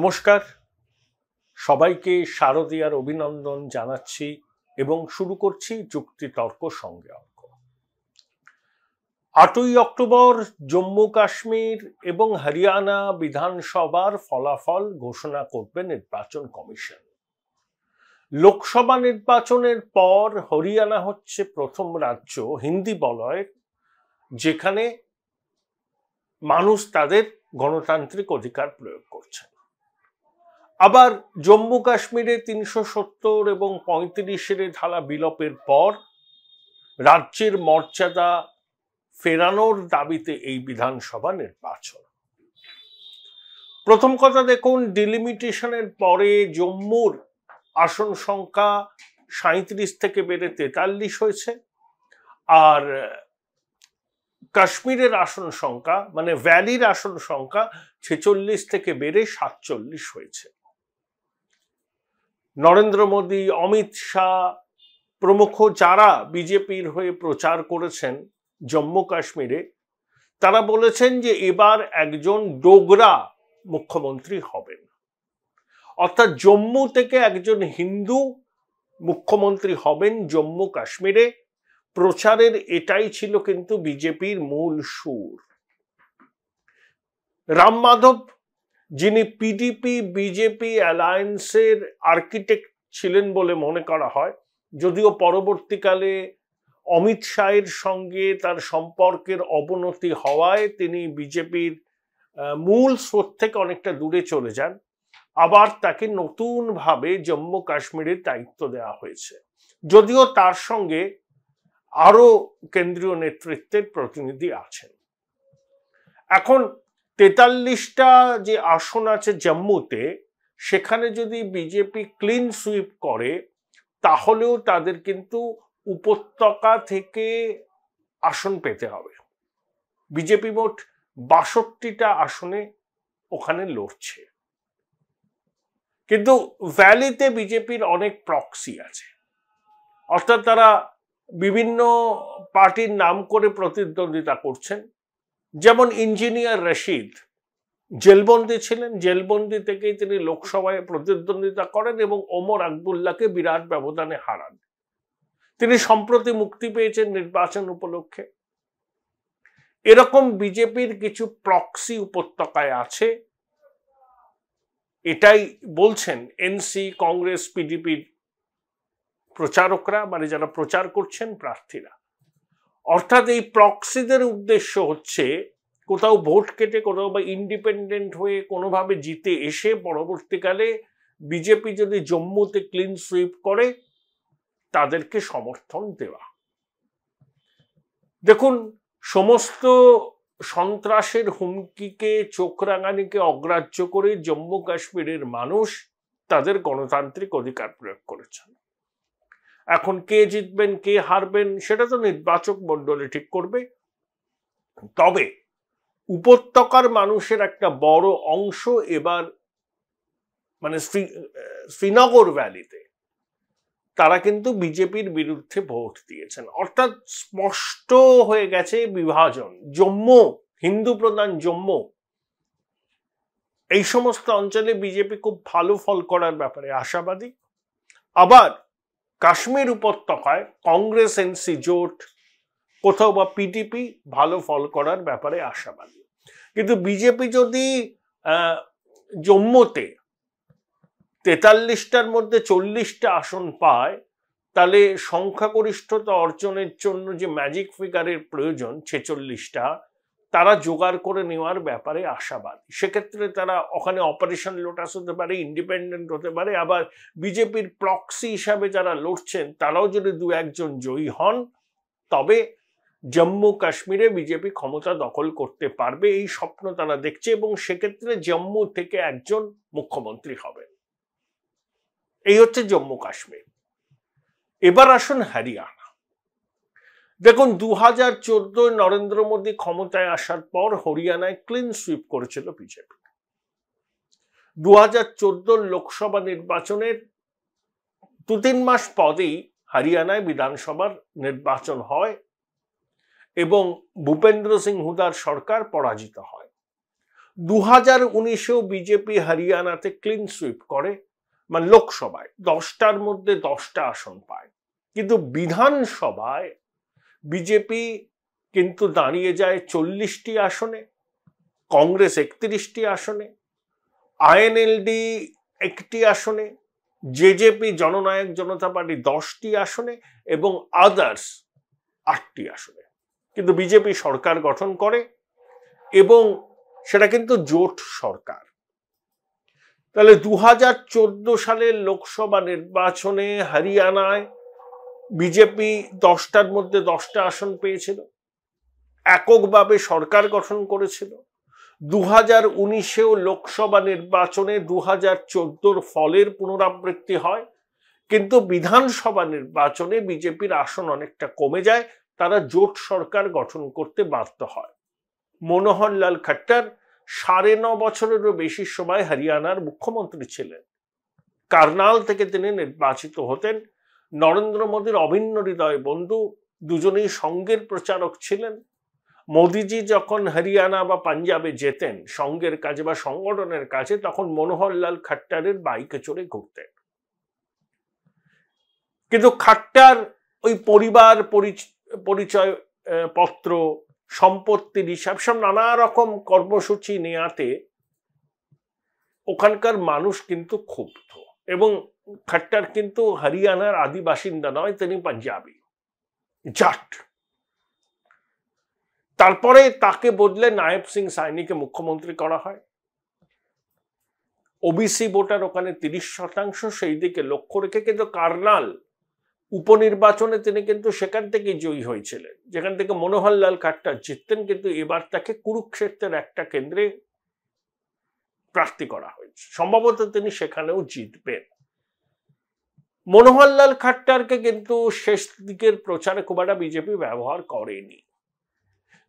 নমস্কার সবাইকে শারদীয়ার অভিনন্দন জানাচ্ছি এবং শুরু করছি যুক্তিতর্ক সঙ্গে অঙ্ক আটই অক্টোবর জম্মু কাশ্মীর এবং হরিয়ানা বিধানসভার ফলাফল ঘোষণা করবে নির্বাচন কমিশন লোকসভা নির্বাচনের পর হরিয়ানা হচ্ছে প্রথম রাজ্য হিন্দি বলয়ের যেখানে মানুষ তাদের গণতান্ত্রিক অধিকার প্রয়োগ করছেন আবার জম্মু কাশ্মীরে তিনশো সত্তর এবং পঁয়ত্রিশের ধারা বিলোপের পর রাজ্যের মর্যাদা ফেরানোর দাবিতে এই বিধানসভা নির্বাচন প্রথম কথা দেখুন ডিলিমিটেশনের পরে জম্মুর আসন সংখ্যা সাঁত্রিশ থেকে বেড়ে তেতাল্লিশ হয়েছে আর কাশ্মীরের আসন সংখ্যা মানে ভ্যালির আসন সংখ্যা ছেচল্লিশ থেকে বেড়ে সাতচল্লিশ হয়েছে নরেন্দ্র মোদী অমিত শাহ প্রমুখ যারা বিজেপির হয়ে প্রচার করেছেন জম্মু কাশ্মীরে তারা বলেছেন যে এবার একজন ডোগরা মুখ্যমন্ত্রী হবেন অর্থাৎ জম্মু থেকে একজন হিন্দু মুখ্যমন্ত্রী হবেন জম্মু কাশ্মীরে প্রচারের এটাই ছিল কিন্তু বিজেপির মূল সুর রাম মাধব যিনি পিডিপি বিজেপি অ্যালায়েন্সের আর্কিটেক্ট ছিলেন বলে মনে করা হয় যদিও পরবর্তীকালে অমিত শাহের সঙ্গে তার সম্পর্কের অবনতি হওয়ায় তিনি বিজেপির মূল স্রোত থেকে অনেকটা দূরে চলে যান আবার তাকে নতুনভাবে জম্মু কাশ্মীরের দায়িত্ব দেওয়া হয়েছে যদিও তার সঙ্গে আরও কেন্দ্রীয় নেতৃত্বের প্রতিনিধি আছেন এখন তেতাল্লিশটা যে আসন আছে জম্মুতে সেখানে যদি বিজেপি ক্লিন সুইপ করে তাহলেও তাদের কিন্তু উপত্যকা থেকে আসন পেতে হবে বিজেপি মোট বাষট্টিটা আসনে ওখানে লড়ছে কিন্তু ভ্যালিতে বিজেপির অনেক প্রক্সি আছে অর্থাৎ তারা বিভিন্ন পার্টির নাম করে প্রতিদ্বন্দ্বিতা করছেন যেমন ইঞ্জিনিয়ার রশিদ জেলবন্দি ছিলেন জেলবন্দি থেকেই তিনি লোকসভায় প্রতিদ্বন্দ্বিতা করেন এবং ওমর আকবুল্লাকে বিরাট ব্যবধানে হারান তিনি সম্প্রতি মুক্তি পেয়েছেন নির্বাচন উপলক্ষে এরকম বিজেপির কিছু প্রক্সি উপত্যকায় আছে এটাই বলছেন এনসি কংগ্রেস পিডিপির প্রচারকরা মানে যারা প্রচার করছেন প্রার্থীরা অর্থাৎ এই প্রক্সিদের উদ্দেশ্য হচ্ছে কোথাও ভোট কেটে কোথাও বা ইন্ডিপেন্ডেন্ট হয়ে কোনোভাবে জিতে এসে পরবর্তীকালে বিজেপি যদি জম্মুতে ক্লিন সুইপ করে তাদেরকে সমর্থন দেওয়া দেখুন সমস্ত সন্ত্রাসের হুমকিকে চোখ রাঙানিকে অগ্রাহ্য করে জম্মু কাশ্মীরের মানুষ তাদের গণতান্ত্রিক অধিকার প্রয়োগ করেছেন এখন কে জিতবেন কে হারবেন সেটা তো নির্বাচক মণ্ডলী ঠিক করবে তবে উপত্যকার মানুষের একটা বড় অংশ এবার মানে শ্রী শ্রীনগর ভ্যালিতে তারা কিন্তু বিজেপির বিরুদ্ধে ভোট দিয়েছেন অর্থাৎ স্পষ্ট হয়ে গেছে বিভাজন জম্মু হিন্দু প্রধান জম্মু এই সমস্ত অঞ্চলে বিজেপি খুব ভালো ফল করার ব্যাপারে আশাবাদী আবার কাশ্মীর উপত্যকায় কংগ্রেস এনসি জোট কোথাও বা পিডিপি ভালো ফল করার ব্যাপারে আশাবাদী কিন্তু বিজেপি যদি জম্মুতে তেতাল্লিশটার মধ্যে চল্লিশটা আসন পায় তাহলে সংখ্যাগরিষ্ঠতা অর্জনের জন্য যে ম্যাজিক ফিগারের প্রয়োজন ছেচল্লিশটা তারা জোগাড় করে নেওয়ার ব্যাপারে আশাবাদী সেক্ষেত্রে তারা ওখানে অপারেশন লোটাস হতে পারে ইন্ডিপেন্ডেন্ট হতে পারে আবার বিজেপির প্রক্সি হিসাবে যারা লড়ছেন তারাও যদি দু একজন জয়ী হন তবে জম্মু কাশ্মীরে বিজেপি ক্ষমতা দখল করতে পারবে এই স্বপ্ন তারা দেখছে এবং সেক্ষেত্রে জম্মু থেকে একজন মুখ্যমন্ত্রী হবে এই হচ্ছে জম্মু কাশ্মীর এবার আসুন হরিয়ানা দেখুন দু হাজার চোদ্দোয় নরেন্দ্র মোদী ক্ষমতায় আসার পর হরিয়ানায় ক্লিন সুইপ করেছিল বিজেপি দু হাজার চোদ্দোর লোকসভা নির্বাচনের দু তিন মাস পরেই হরিয়ানায় বিধানসভার নির্বাচন হয় এবং ভূপেন্দ্র সিং হুদার সরকার পরাজিত হয় দু হাজার উনিশেও বিজেপি হরিয়ানাতে ক্লিন সুইপ করে মানে লোকসভায় দশটার মধ্যে দশটা আসন পায় কিন্তু বিধানসভায় বিজেপি কিন্তু দাঁড়িয়ে যায় চল্লিশটি আসনে কংগ্রেস একত্রিশটি আসনে আইএনএলডি একটি আসনে জেজেপি জননায়ক জনতা পার্টি দশটি আসনে এবং আদার্স আটটি আসনে কিন্তু বিজেপি সরকার গঠন করে এবং সেটা কিন্তু জোট সরকার তাহলে দু সালের লোকসভা নির্বাচনে হরিয়ানায় বিজেপি দশটার মধ্যে দশটা আসন পেয়েছিল এককভাবে সরকার গঠন করেছিল দু হাজার উনিশেও লোকসভা নির্বাচনে দু হাজার চোদ্দোর ফলের পুনরাবৃত্তি হয় কিন্তু বিধানসভা নির্বাচনে বিজেপির আসন অনেকটা কমে যায় তারা জোট সরকার গঠন করতে বাধ্য হয় মনোহরলাল খাট্টার সাড়ে ন বছরেরও বেশি সময় হরিয়ানার মুখ্যমন্ত্রী ছিলেন কার্নাল থেকে তিনি নির্বাচিত হতেন নরেন্দ্র মোদীর অভিন্ন হৃদয় বন্ধু দুজনেই সঙ্গের প্রচারক ছিলেন মোদিজি যখন হরিয়ানা বা পাঞ্জাবে যেতেন সঙ্গের কাজে বা সংগঠনের কাজে তখন মনোহরলাল খাট্টারের বাইকে চড়ে ঘুরতেন কিন্তু খাট্টার ওই পরিবার পরিচয় পত্র সম্পত্তির হিসাব সব নানা রকম কর্মসূচি নেয়াতে ওখানকার মানুষ কিন্তু ক্ষুব্ধ এবং খাট্টার কিন্তু হরিয়ানার আদি বাসিন্দা নয় তিনি পাঞ্জাবি জাট তারপরে তাকে বদলে নায়েব সিং সাইনিকে মুখ্যমন্ত্রী করা হয় ওবিসি ভোটার ওখানে তিরিশ শতাংশ সেই দিকে লক্ষ্য রেখে কিন্তু কার্নাল উপনির্বাচনে তিনি কিন্তু সেখান থেকে জয়ী হয়েছিলেন যেখান থেকে মনোহরলাল খাট্টার জিততেন কিন্তু এবার তাকে কুরুক্ষেত্রের একটা কেন্দ্রে প্রার্থী করা হয়েছে সম্ভবত তিনি সেখানেও জিতবেন মনোহরলাল খাট্টারকে কিন্তু শেষ দিকের প্রচারে খুব একটা বিজেপি ব্যবহার করেনি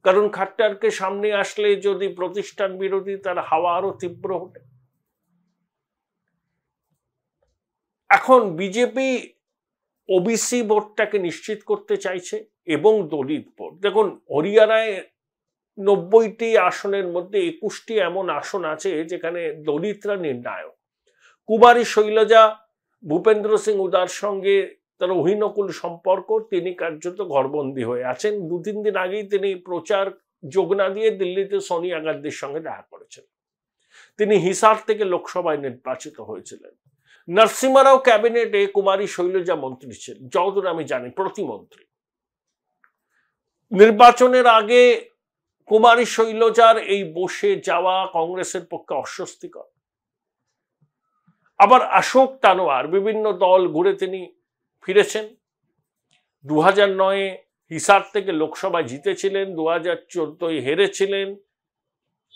কারণ খাট্টারকে সামনে আসলে যদি প্রতিষ্ঠান বিরোধী তার হাওয়া আরো তীব্র হতে এখন বিজেপি ওবিসি ভোটটাকে নিশ্চিত করতে চাইছে এবং দলিত ভোট দেখুন হরিয়ানায় নব্বইটি আসনের মধ্যে একুশটি এমন আসন আছে যেখানে দলিতরা নির্ণায়ক কুমারী শৈলজা ভূপেন্দ্র সিং উদার সঙ্গে তার অহিনকুল সম্পর্ক তিনি কার্যত ঘরবন্দী হয়ে আছেন দু তিন দিন আগেই তিনি প্রচার যোগনা দিয়ে দিল্লিতে সোনিয়া গান্ধীর সঙ্গে দেখা করেছেন তিনি হিসার থেকে লোকসভায় নির্বাচিত হয়েছিলেন নরসিমারাও ক্যাবিনেটে কুমারী শৈলজা মন্ত্রী ছিলেন যতদূর আমি জানি প্রতিমন্ত্রী নির্বাচনের আগে কুমারী শৈলজার এই বসে যাওয়া কংগ্রেসের পক্ষে অস্বস্তিকর আবার অশোক তানোয়ার বিভিন্ন দল ঘুরে তিনি ফিরেছেন দু হাজার নয়ে হিসার থেকে লোকসভায় জিতেছিলেন দু হাজার চোদ্দই হেরেছিলেন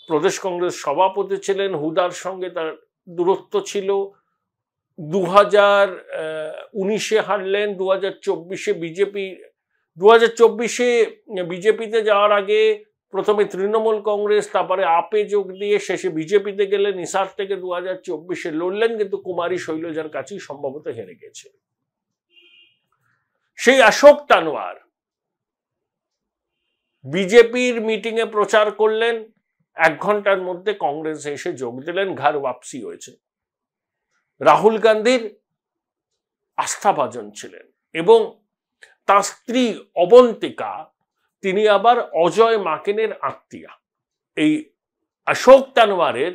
প্রদেশ কংগ্রেস সভাপতি ছিলেন হুদার সঙ্গে তার দূরত্ব ছিল দু হাজার উনিশে হারলেন দু হাজার চব্বিশে বিজেপি দু হাজার চব্বিশে বিজেপিতে যাওয়ার আগে প্রথমে তৃণমূল কংগ্রেস তারপরে আপে যোগ দিয়ে শেষে বিজেপিতে গেলেন ইসার থেকে দু হাজার চব্বিশে লড়লেন কিন্তু কুমারী শৈলজার কাছেই সম্ভবত হেরে গেছে সেই অশোক তানোয়ার বিজেপির মিটিংয়ে প্রচার করলেন এক ঘন্টার মধ্যে কংগ্রেসে এসে যোগ দিলেন ঘর ওয়াপসি হয়েছে রাহুল গান্ধীর আস্থাভাজন ছিলেন এবং তার স্ত্রী অবন্তিকা তিনি আবার অজয় মাকেনের আত্মীয়া এই অশোক তানওয়ারের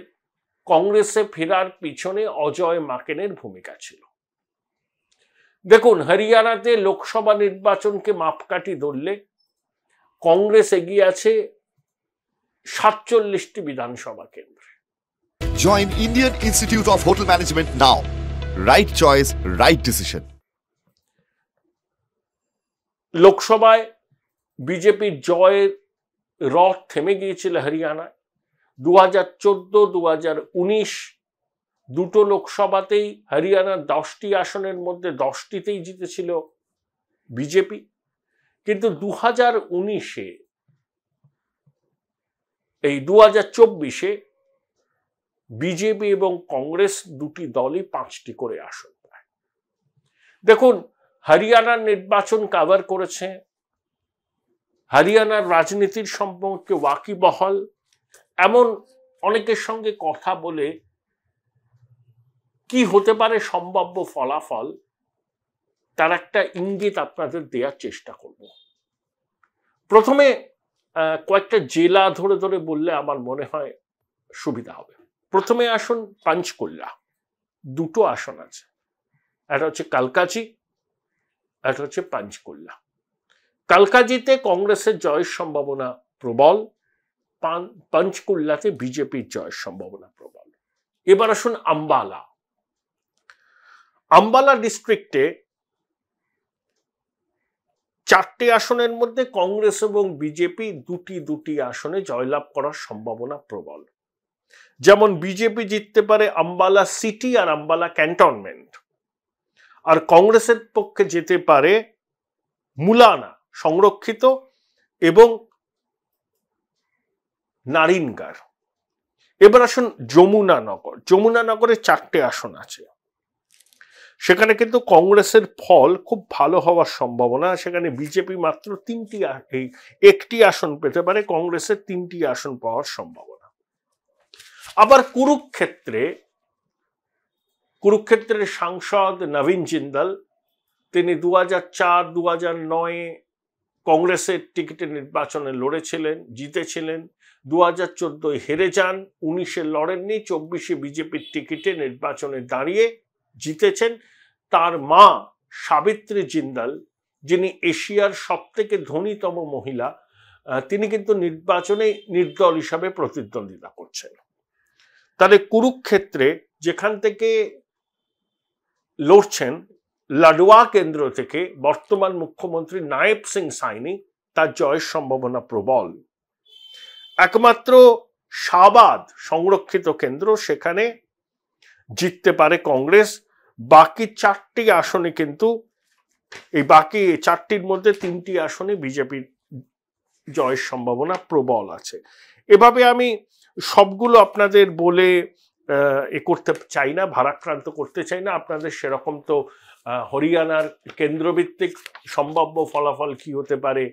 কংগ্রেসে ফেরার পিছনে অজয় মাকেনের ভূমিকা ছিল দেখুন হরিয়ানাতে লোকসভা নির্বাচনকে মাপকাঠি ধরলে কংগ্রেস এগিয়ে আছে সাতচল্লিশটি বিধানসভা কেন্দ্রে join Indian Institute of Hotel Management now right choice right decision লোকসভায় বিজেপির জয়ের রথ থেমে গিয়েছিল হরিয়ানায় দু হাজার চোদ্দ উনিশ দুটো লোকসভাতেই হরিয়ানার দশটি আসনের মধ্যে দশটিতেই জিতেছিল বিজেপি কিন্তু দু হাজার উনিশে এই দু হাজার চব্বিশে বিজেপি এবং কংগ্রেস দুটি দলই পাঁচটি করে আসন দেখুন হরিয়ানার নির্বাচন কাভার করেছে হরিয়ানার রাজনীতির সম্পর্কে ওয়াকিবহল এমন অনেকের সঙ্গে কথা বলে কি হতে পারে সম্ভাব্য ফলাফল তার একটা ইঙ্গিত আপনাদের দেওয়ার চেষ্টা করব প্রথমে কয়েকটা জেলা ধরে ধরে বললে আমার মনে হয় সুবিধা হবে প্রথমে আসুন পাঞ্চকোল্লা দুটো আসন আছে একটা হচ্ছে কালকাচি একটা হচ্ছে পাঞ্চকোল্লা কালকাজিতে কংগ্রেসের জয়ের সম্ভাবনা প্রবল পঞ্চকুল্লাতে বিজেপির জয়ের সম্ভাবনা প্রবল এবার আসুন আম্বালা আম্বালা ডিস্ট্রিক্টে চারটি আসনের মধ্যে কংগ্রেস এবং বিজেপি দুটি দুটি আসনে জয়লাভ করার সম্ভাবনা প্রবল যেমন বিজেপি জিততে পারে আম্বালা সিটি আর আম্বালা ক্যান্টনমেন্ট আর কংগ্রেসের পক্ষে যেতে পারে মুলানা সংরক্ষিত এবং নারিনগার এবার আসুন যমুনানগর যমুনানগরে চারটে আসন আছে সেখানে কিন্তু কংগ্রেসের ফল খুব ভালো হওয়ার সম্ভাবনা সেখানে বিজেপি মাত্র তিনটি এই একটি আসন পেতে পারে কংগ্রেসের তিনটি আসন পাওয়ার সম্ভাবনা আবার কুরুক্ষেত্রে কুরুক্ষেত্রের সাংসদ নবীন জিন্দাল তিনি দু হাজার চার দু হাজার নয় কংগ্রেসের টিকিটে নির্বাচনে লড়েছিলেন জিতেছিলেন দু হাজার চোদ্দোয় হেরে যান উনিশে লড়েননি চব্বিশে বিজেপির টিকিটে নির্বাচনে দাঁড়িয়ে জিতেছেন তার মা সাবিত্রী জিন্দাল যিনি এশিয়ার সবথেকে ধনীতম মহিলা তিনি কিন্তু নির্বাচনে নির্দল হিসাবে প্রতিদ্বন্দ্বিতা করছেন তাহলে কুরুক্ষেত্রে যেখান থেকে লড়ছেন লাডুয়া কেন্দ্র থেকে বর্তমান মুখ্যমন্ত্রী নায়েব সিং সাইনি তার জয়ের সম্ভাবনা প্রবল একমাত্র শাবাদ সংরক্ষিত কেন্দ্র সেখানে জিততে পারে কংগ্রেস বাকি চারটি আসনে কিন্তু এই বাকি চারটির মধ্যে তিনটি আসনে বিজেপির জয়ের সম্ভাবনা প্রবল আছে এভাবে আমি সবগুলো আপনাদের বলে এ করতে চাই না ভারাক্রান্ত করতে চাই না আপনাদের সেরকম তো হরিয়ানার কেন্দ্রভিত্তিক সম্ভাব্য ফলাফল কি হতে পারে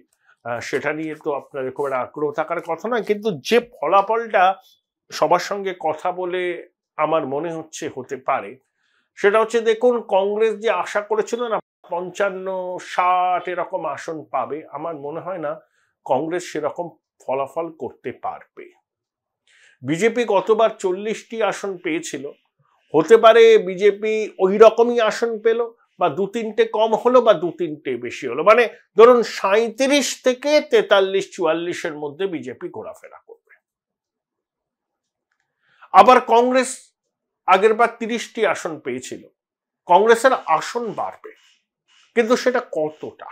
সেটা নিয়ে তো আপনাদের খুব একটা আগ্রহ থাকার কথা না কিন্তু যে ফলাফলটা সবার সঙ্গে কথা বলে আমার মনে হচ্ছে হতে পারে সেটা হচ্ছে দেখুন কংগ্রেস যে আশা করেছিল না পঞ্চান্ন ষাট এরকম আসন পাবে আমার মনে হয় না কংগ্রেস সেরকম ফলাফল করতে পারবে বিজেপি গতবার চল্লিশটি আসন পেয়েছিল হতে পারে বিজেপি ওই রকমই আসন পেল বা দু তিনটে কম হলো বা দু তিনটে বেশি হলো মানে ধরুন সাঁত্রিশ থেকে তেতাল্লিশ চুয়াল্লিশের মধ্যে বিজেপি ঘোরাফেরা করবে আবার কংগ্রেস আগের বার তিরিশটি আসন পেয়েছিল কংগ্রেসের আসন বাড়বে কিন্তু সেটা কতটা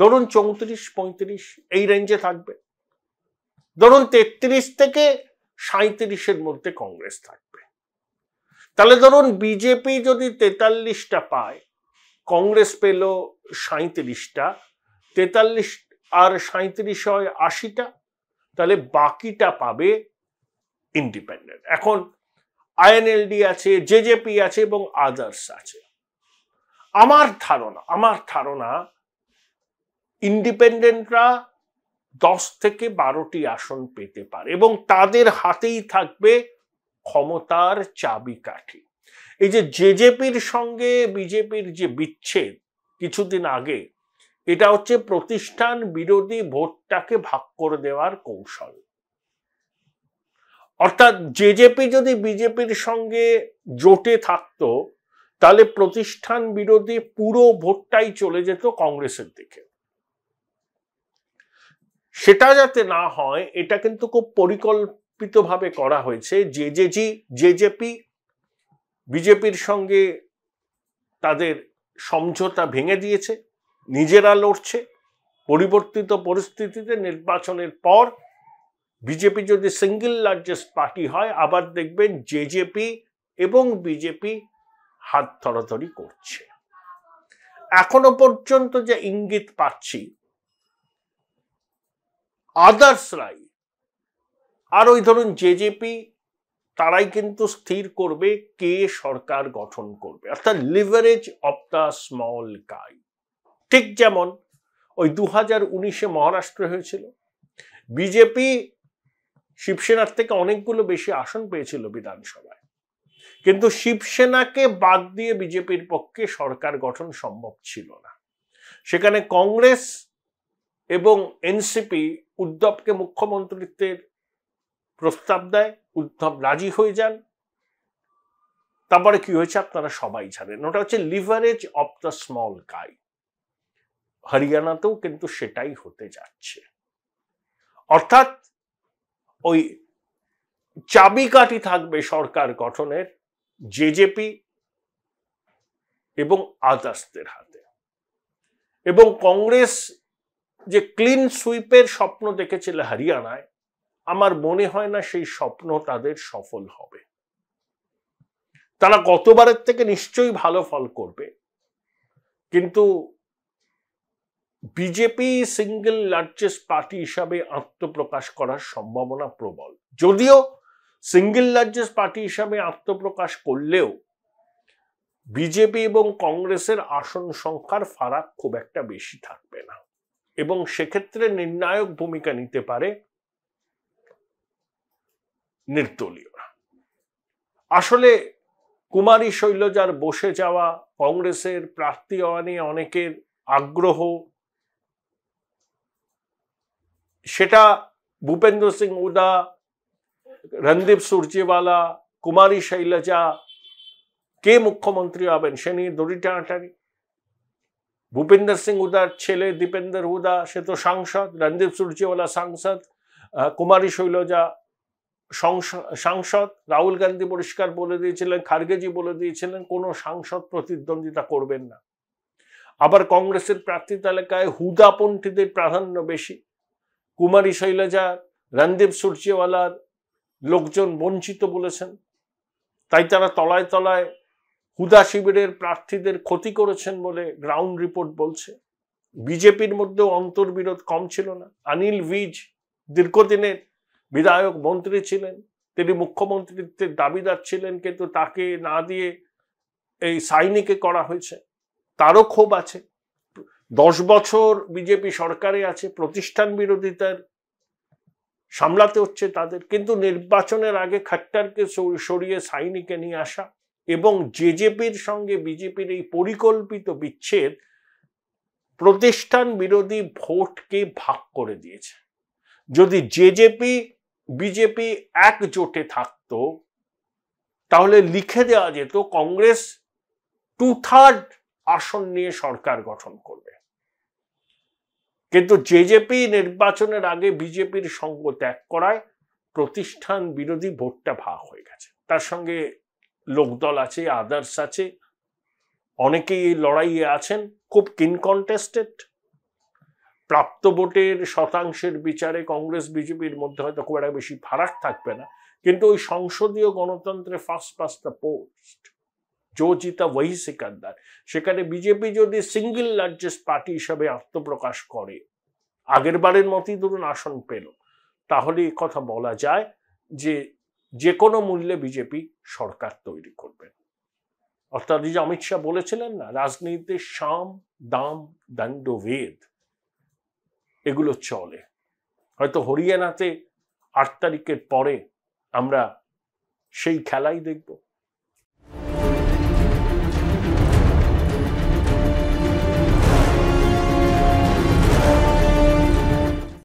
ধরুন চৌত্রিশ পঁয়ত্রিশ এই রেঞ্জে থাকবে ধরুন তেত্রিশ থেকে সাঁত্রিশের মধ্যে কংগ্রেস থাকবে তাহলে ধরুন বিজেপি যদি তেতাল্লিশটা পায় কংগ্রেস পেল সাঁত্রিশটা তেতাল্লিশ আর সাঁত্রিশ হয় আশিটা তাহলে বাকিটা পাবে ইন্ডিপেন্ডেন্ট এখন আইএনএলডি আছে জেজেপি আছে এবং আদার্স আছে আমার ধারণা আমার ধারণা ইন্ডিপেন্ডেন্টরা দশ থেকে বারোটি আসন পেতে পারে এবং তাদের হাতেই থাকবে ক্ষমতার চাবিকাঠি এই যে জেজেপির সঙ্গে বিজেপির যে বিচ্ছেদ কিছুদিন আগে এটা হচ্ছে প্রতিষ্ঠান বিরোধী ভোটটাকে ভাগ করে দেওয়ার কৌশল অর্থাৎ জেজেপি যদি বিজেপির সঙ্গে জোটে থাকত তাহলে প্রতিষ্ঠান বিরোধী পুরো ভোটটাই চলে যেত কংগ্রেসের দিকে সেটা যাতে না হয় এটা কিন্তু খুব পরিকল্পিতভাবে করা হয়েছে যে যে জি জেজেপি বিজেপির সঙ্গে তাদের সমঝোতা ভেঙে দিয়েছে নিজেরা লড়ছে পরিবর্তিত পরিস্থিতিতে নির্বাচনের পর বিজেপি যদি সিঙ্গেল লার্জেস্ট পার্টি হয় আবার দেখবেন জেজেপি এবং বিজেপি হাত ধরাধরি করছে এখনো পর্যন্ত যে ইঙ্গিত পাচ্ছি আদার্সরাই আর ওই ধরুন জেজেপি তারাই কিন্তু স্থির করবে কে সরকার গঠন করবে অর্থাৎ leverage of the small guy ঠিক যেমন ওই দু হাজার উনিশে মহারাষ্ট্রে হয়েছিল বিজেপি শিবসেনার থেকে অনেকগুলো বেশি আসন পেয়েছিল বিধানসভায় কিন্তু শিবসেনাকে বাদ দিয়ে বিজেপির পক্ষে সরকার গঠন সম্ভব ছিল না সেখানে কংগ্রেস এবং এনসিপি উদ্ধবকে মুখ্যমন্ত্রিত্বের প্রস্তাব দেয় উদ্ধব রাজি হয়ে যান তারপরে কি হয়েছে আপনারা সবাই জানেন ওটা হচ্ছে leverage of the small guy হরিয়ানাতেও কিন্তু সেটাই হতে যাচ্ছে অর্থাৎ ওই চাবিকাঠি থাকবে সরকার গঠনের জেজেপি এবং আদাসদের হাতে এবং কংগ্রেস যে ক্লিন সুইপের স্বপ্ন দেখেছিল হরিয়ানায় আমার মনে হয় না সেই স্বপ্ন তাদের সফল হবে তারা গতবারের থেকে নিশ্চয়ই ভালো ফল করবে কিন্তু বিজেপি সিঙ্গেল লার্জেস্ট পার্টি হিসাবে আত্মপ্রকাশ করার সম্ভাবনা প্রবল যদিও সিঙ্গেল লার্জেস্ট পার্টি হিসাবে আত্মপ্রকাশ করলেও বিজেপি এবং কংগ্রেসের আসন সংখ্যার ফারাক খুব একটা বেশি থাকবে না এবং সেক্ষেত্রে নির্ণায়ক ভূমিকা নিতে পারে নির্দলীয়রা আসলে কুমারী শৈলজার বসে যাওয়া কংগ্রেসের প্রার্থী হওয়া নিয়ে অনেকের আগ্রহ সেটা ভূপেন্দ্র সিং উদা রণদীপ সুরজেওয়ালা কুমারী শৈলজা কে মুখ্যমন্ত্রী হবেন সে নিয়ে দড়ি টানাটানি ভূপেন্দর সিং হুদার ছেলে দীপেন্দর হুদা সে তো সাংসদ রণদীপ সুরজেওয়ালা সাংসদ কুমারী শৈলজা সাংসদ রাহুল গান্ধী পরিষ্কার বলে দিয়েছিলেন খার্গেজি বলে দিয়েছিলেন কোনো সাংসদ প্রতিদ্বন্দ্বিতা করবেন না আবার কংগ্রেসের প্রার্থী তালিকায় হুদাপন্থীদের প্রাধান্য বেশি কুমারী শৈলজা রণদীপ সুরজেওয়ালার লোকজন বঞ্চিত বলেছেন তাই তারা তলায় তলায় হুদা শিবিরের প্রার্থীদের ক্ষতি করেছেন বলে গ্রাউন্ড রিপোর্ট বলছে বিজেপির মধ্যেও অন্তর্বিরোধ কম ছিল না অনিল ভিজ দীর্ঘদিনের বিধায়ক মন্ত্রী ছিলেন তিনি মুখ্যমন্ত্রীত্বের দাবিদার ছিলেন কিন্তু তাকে না দিয়ে এই সাইনিকে করা হয়েছে তারও ক্ষোভ আছে দশ বছর বিজেপি সরকারে আছে প্রতিষ্ঠান বিরোধিতার সামলাতে হচ্ছে তাদের কিন্তু নির্বাচনের আগে খাট্টারকে সরিয়ে সাইনিকে নিয়ে আসা এবং জেজেপির সঙ্গে বিজেপির এই পরিকল্পিত বিচ্ছেদ প্রতিষ্ঠান বিরোধী ভোটকে ভাগ করে দিয়েছে যদি জেজেপি বিজেপি একজোটে থাকত তাহলে লিখে দেওয়া যেত কংগ্রেস টু থার্ড আসন নিয়ে সরকার গঠন করবে কিন্তু জেজেপি নির্বাচনের আগে বিজেপির সঙ্গ ত্যাগ করায় প্রতিষ্ঠান বিরোধী ভোটটা ভাগ হয়ে গেছে তার সঙ্গে লোকদল আছে আদার্স আছে অনেকেই লড়াইয়ে আছেন খুব কিনকনটেস্টেড প্রাপ্ত ভোটের শতাংশের বিচারে কংগ্রেস বিজেপির মধ্যে হয়তো খুব একটা বেশি ফারাক থাকবে না কিন্তু ওই সংসদীয় গণতন্ত্রে first past the post Jo Jeeta Wohi Sikandar সেখানে বিজেপি যদি সিঙ্গেল লার্জেস্ট পার্টি হিসাবে আত্মপ্রকাশ করে আগের বারের মতোই ধরুন আসন পেল তাহলে কথা বলা যায় যে যে কোনো মূল্যে বিজেপি সরকার তৈরি করবে অর্থাৎ যে অমিত শাহ বলেছিলেন না রাজনীতিতে সাম দাম দণ্ড ভেদ এগুলো চলে হয়তো হরিয়ানাতে আট তারিখের পরে আমরা সেই খেলাই দেখব